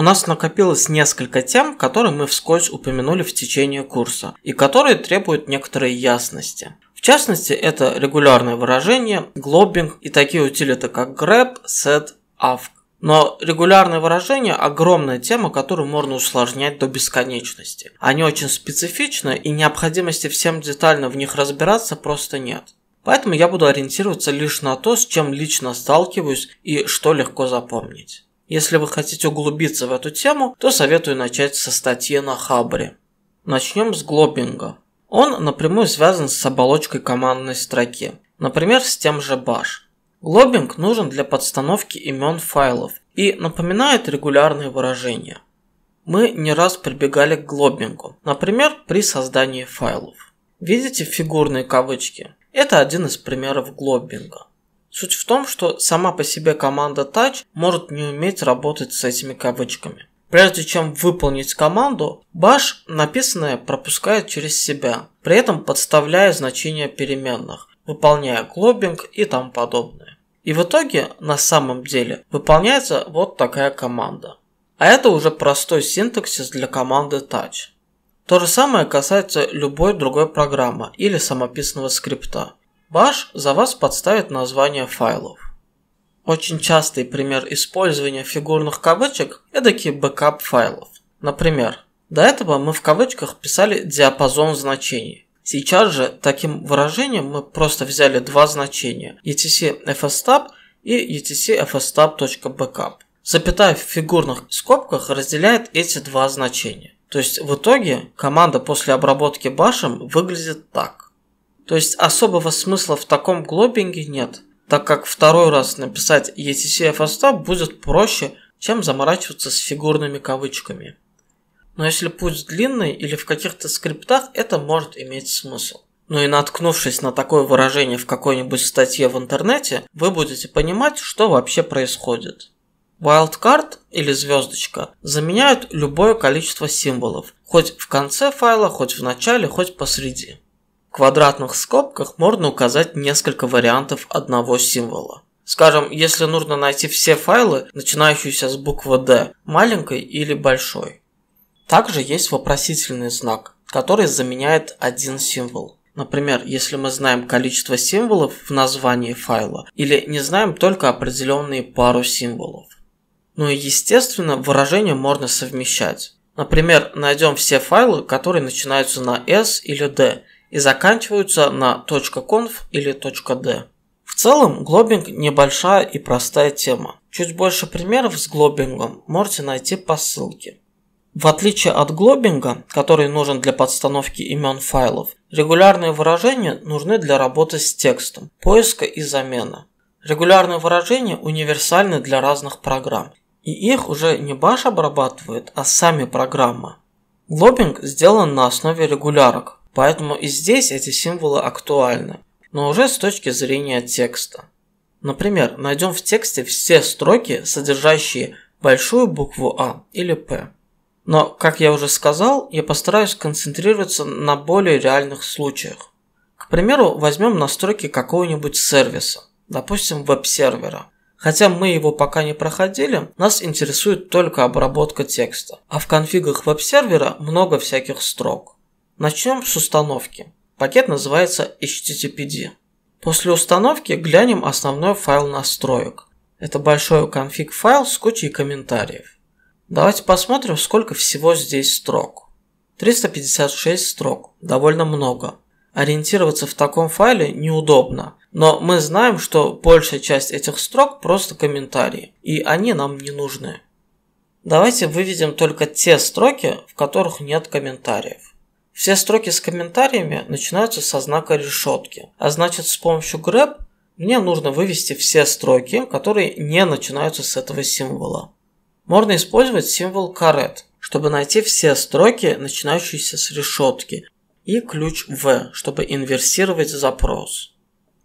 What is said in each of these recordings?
у нас накопилось несколько тем, которые мы вскользь упомянули в течение курса и которые требуют некоторой ясности. В частности, это регулярные выражения, глоббинг и такие утилиты, как grep, set, avk. Но регулярные выражения – огромная тема, которую можно усложнять до бесконечности. Они очень специфичны, и необходимости всем детально в них разбираться просто нет. Поэтому я буду ориентироваться лишь на то, с чем лично сталкиваюсь и что легко запомнить. Если вы хотите углубиться в эту тему, то советую начать со статьи на Хабре. Начнем с глобинга. Он напрямую связан с оболочкой командной строки, например, с тем же bash. Глобинг нужен для подстановки имен файлов и напоминает регулярные выражения. Мы не раз прибегали к глобингу, например, при создании файлов. Видите фигурные кавычки? Это один из примеров глоббинга. Суть в том, что сама по себе команда Touch может не уметь работать с этими кавычками. Прежде чем выполнить команду, bash написанное пропускает через себя, при этом подставляя значения переменных, выполняя глобинг и тому подобное. И в итоге, на самом деле, выполняется вот такая команда. А это уже простой синтаксис для команды touch. То же самое касается любой другой программы или самописного скрипта. Bash за вас подставит название файлов. Очень частый пример использования фигурных кавычек – эдакий бэкап файлов. Например, до этого мы в кавычках писали диапазон значений. Сейчас же таким выражением мы просто взяли два значения – etc fstab и etc fstab.backup. Запятая в фигурных скобках разделяет эти два значения. То есть в итоге команда после обработки башем выглядит так. То есть особого смысла в таком глобинге нет, так как второй раз написать ETC FSTAP будет проще, чем заморачиваться с фигурными кавычками. Но если путь длинный или в каких-то скриптах, это может иметь смысл. Но ну и наткнувшись на такое выражение в какой-нибудь статье в интернете, вы будете понимать, что вообще происходит. Wildcard или звездочка заменяют любое количество символов, хоть в конце файла, хоть в начале, хоть посреди. В квадратных скобках можно указать несколько вариантов одного символа. Скажем, если нужно найти все файлы, начинающиеся с буквы D, маленькой или большой. Также есть вопросительный знак, который заменяет один символ. Например, если мы знаем количество символов в названии файла или не знаем только определенные пару символов. Ну и естественно, выражения можно совмещать. Например, найдем все файлы, которые начинаются на S или D, и заканчиваются на .conf или .d. В целом, глобинг – небольшая и простая тема. Чуть больше примеров с глобингом можете найти по ссылке. В отличие от глобинга, который нужен для подстановки имен файлов, регулярные выражения нужны для работы с текстом, поиска и замены. Регулярные выражения универсальны для разных программ, и их уже не Bash обрабатывает, а сами программы. Глобинг сделан на основе регулярок, Поэтому и здесь эти символы актуальны, но уже с точки зрения текста. Например, найдем в тексте все строки, содержащие большую букву А или П. Но, как я уже сказал, я постараюсь концентрироваться на более реальных случаях. К примеру, возьмем настройки какого-нибудь сервиса, допустим, веб-сервера. Хотя мы его пока не проходили, нас интересует только обработка текста, а в конфигах веб-сервера много всяких строк. Начнем с установки. Пакет называется HTTPD. После установки глянем основной файл настроек. Это большой конфиг файл с кучей комментариев. Давайте посмотрим, сколько всего здесь строк. 356 строк, довольно много. Ориентироваться в таком файле неудобно, но мы знаем, что большая часть этих строк просто комментарии, и они нам не нужны. Давайте выведем только те строки, в которых нет комментариев. Все строки с комментариями начинаются со знака решетки, а значит с помощью grep мне нужно вывести все строки, которые не начинаются с этого символа. Можно использовать символ caret, чтобы найти все строки, начинающиеся с решетки, и ключ v, чтобы инверсировать запрос.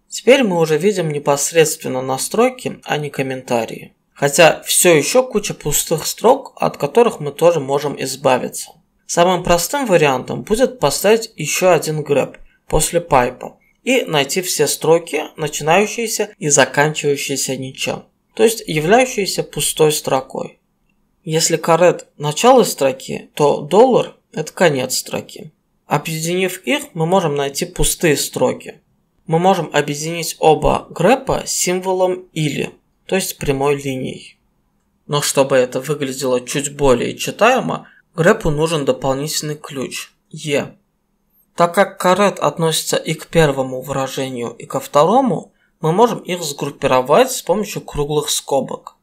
Теперь мы уже видим непосредственно настройки, а не комментарии. Хотя все еще куча пустых строк, от которых мы тоже можем избавиться. Самым простым вариантом будет поставить еще один грэп после пайпа и найти все строки, начинающиеся и заканчивающиеся ничем, то есть являющиеся пустой строкой. Если карет – начало строки, то доллар – это конец строки. Объединив их, мы можем найти пустые строки. Мы можем объединить оба грэпа символом «или», то есть прямой линией. Но чтобы это выглядело чуть более читаемо, Грэпу нужен дополнительный ключ «Е». Так как карет относится и к первому выражению, и ко второму, мы можем их сгруппировать с помощью круглых скобок.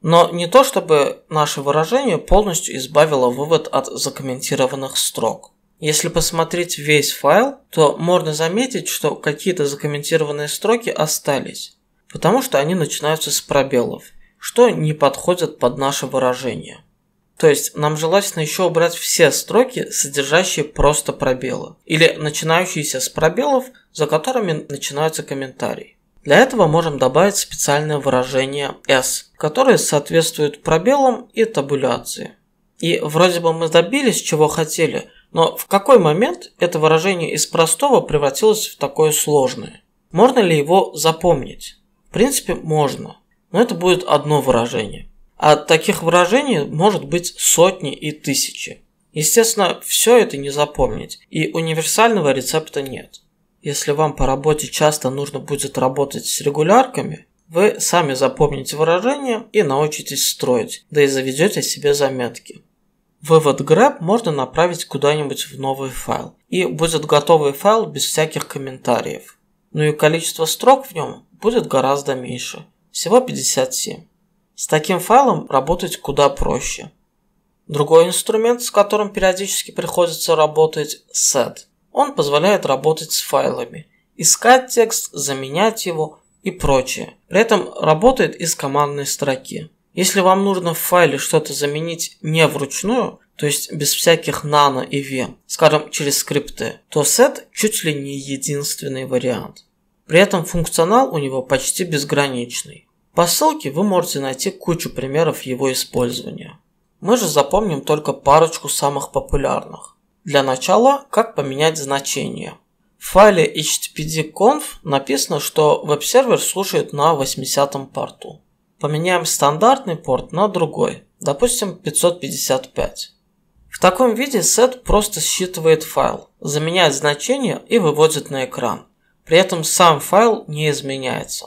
Но не то чтобы наше выражение полностью избавило вывод от закомментированных строк. Если посмотреть весь файл, то можно заметить, что какие-то закомментированные строки остались, потому что они начинаются с пробелов, что не подходит под наше выражение. То есть нам желательно еще убрать все строки, содержащие просто пробелы, или начинающиеся с пробелов, за которыми начинаются комментарии. Для этого можем добавить специальное выражение s, которое соответствует пробелам и табуляции. И вроде бы мы добились чего хотели, но в какой момент это выражение из простого превратилось в такое сложное? Можно ли его запомнить? В принципе, можно, но это будет одно выражение. А таких выражений может быть сотни и тысячи. Естественно, все это не запомнить, и универсального рецепта нет. Если вам по работе часто нужно будет работать с регулярками, вы сами запомните выражение и научитесь строить, да и заведете себе заметки. Вывод grep можно направить куда-нибудь в новый файл, и будет готовый файл без всяких комментариев. Ну и количество строк в нем будет гораздо меньше, всего 57. С таким файлом работать куда проще. Другой инструмент, с которым периодически приходится работать – set. Он позволяет работать с файлами, искать текст, заменять его и прочее. При этом работает из командной строки. Если вам нужно в файле что-то заменить не вручную, то есть без всяких nano и v, скажем, через скрипты, то set чуть ли не единственный вариант. При этом функционал у него почти безграничный. По ссылке вы можете найти кучу примеров его использования. Мы же запомним только парочку самых популярных. Для начала, как поменять значение. В файле httpd.conf написано, что веб-сервер слушает на 80-м порту. Поменяем стандартный порт на другой, допустим 555. В таком виде set просто считывает файл, заменяет значение и выводит на экран. При этом сам файл не изменяется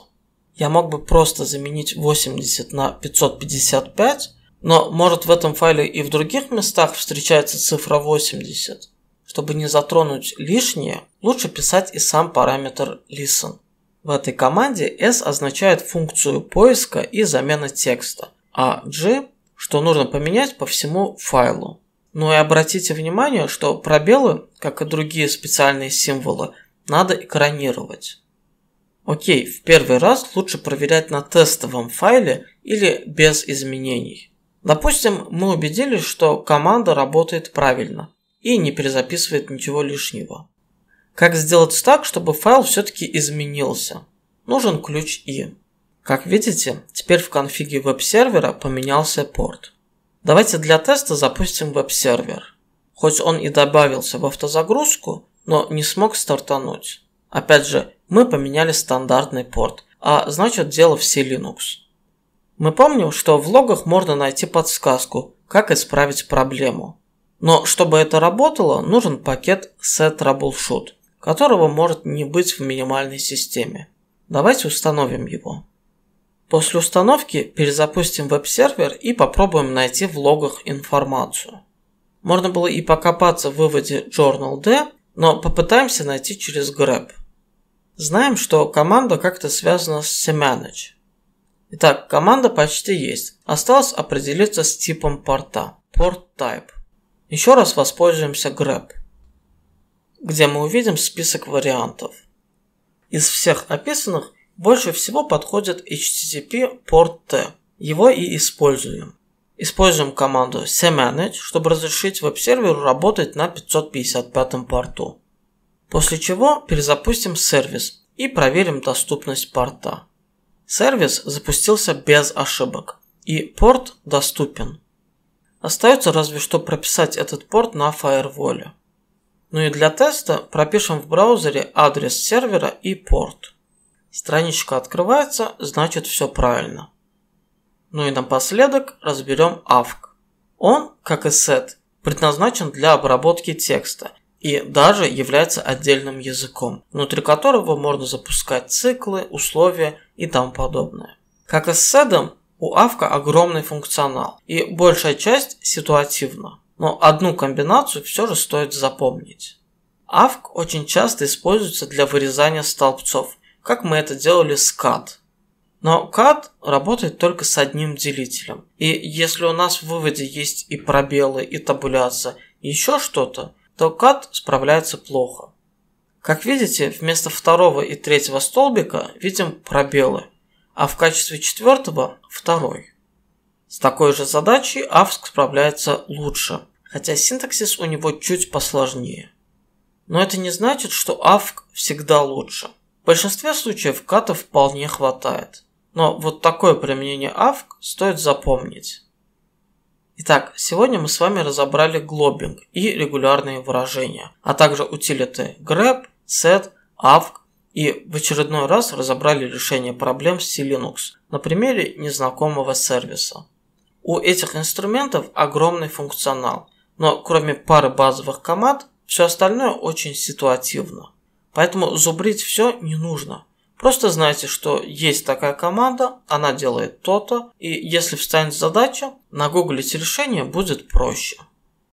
я мог бы просто заменить 80 на 555, но может в этом файле и в других местах встречается цифра 80. Чтобы не затронуть лишнее, лучше писать и сам параметр listen. В этой команде s означает функцию поиска и замены текста, а g, что нужно поменять по всему файлу. Ну и обратите внимание, что пробелы, как и другие специальные символы, надо экранировать. Окей, в первый раз лучше проверять на тестовом файле или без изменений. Допустим, мы убедились, что команда работает правильно и не перезаписывает ничего лишнего. Как сделать так, чтобы файл все-таки изменился? Нужен ключ и. Как видите, теперь в конфиге веб-сервера поменялся порт. Давайте для теста запустим веб-сервер. Хоть он и добавился в автозагрузку, но не смог стартануть. Опять же, мы поменяли стандартный порт, а значит дело все Linux. Мы помним, что в логах можно найти подсказку, как исправить проблему. Но чтобы это работало, нужен пакет setTroubleshoot, которого может не быть в минимальной системе. Давайте установим его. После установки перезапустим веб-сервер и попробуем найти в логах информацию. Можно было и покопаться в выводе Journal D, но попытаемся найти через grep – Знаем, что команда как-то связана с Семяныч. Итак, команда почти есть. Осталось определиться с типом порта. Port Type. Еще раз воспользуемся grep, где мы увидим список вариантов. Из всех описанных больше всего подходит HTTP Port T. Его и используем. Используем команду cmanage, чтобы разрешить веб-серверу работать на 555 порту. После чего перезапустим сервис и проверим доступность порта. Сервис запустился без ошибок и порт доступен. Остается разве что прописать этот порт на фаерволе. Ну и для теста пропишем в браузере адрес сервера и порт. Страничка открывается, значит все правильно. Ну и напоследок разберем AVC. Он, как и set, предназначен для обработки текста и даже является отдельным языком, внутри которого можно запускать циклы, условия и тому подобное. Как и с Седом, у Авка огромный функционал, и большая часть ситуативна, но одну комбинацию все же стоит запомнить. Авк очень часто используется для вырезания столбцов, как мы это делали с CAD. Но CAD работает только с одним делителем, и если у нас в выводе есть и пробелы, и табуляция, и еще что-то – то кат справляется плохо. Как видите, вместо второго и третьего столбика видим пробелы, а в качестве четвертого – второй. С такой же задачей Авск справляется лучше, хотя синтаксис у него чуть посложнее. Но это не значит, что Авк всегда лучше. В большинстве случаев ката вполне хватает. Но вот такое применение Авк стоит запомнить. Итак, сегодня мы с вами разобрали глоббинг и регулярные выражения, а также утилиты grep, set, avg и в очередной раз разобрали решение проблем с Linux на примере незнакомого сервиса. У этих инструментов огромный функционал, но кроме пары базовых команд, все остальное очень ситуативно. Поэтому зубрить все не нужно – Просто знайте, что есть такая команда, она делает то-то, и если встанет задача, нагуглить решение будет проще.